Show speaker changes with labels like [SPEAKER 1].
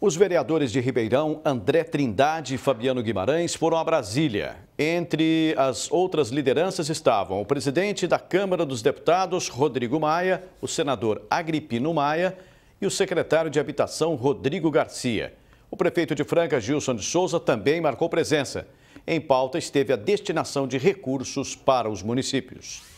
[SPEAKER 1] Os vereadores de Ribeirão, André Trindade e Fabiano Guimarães, foram a Brasília. Entre as outras lideranças estavam o presidente da Câmara dos Deputados, Rodrigo Maia, o senador Agripino Maia e o secretário de Habitação, Rodrigo Garcia. O prefeito de Franca, Gilson de Souza, também marcou presença. Em pauta esteve a destinação de recursos para os municípios.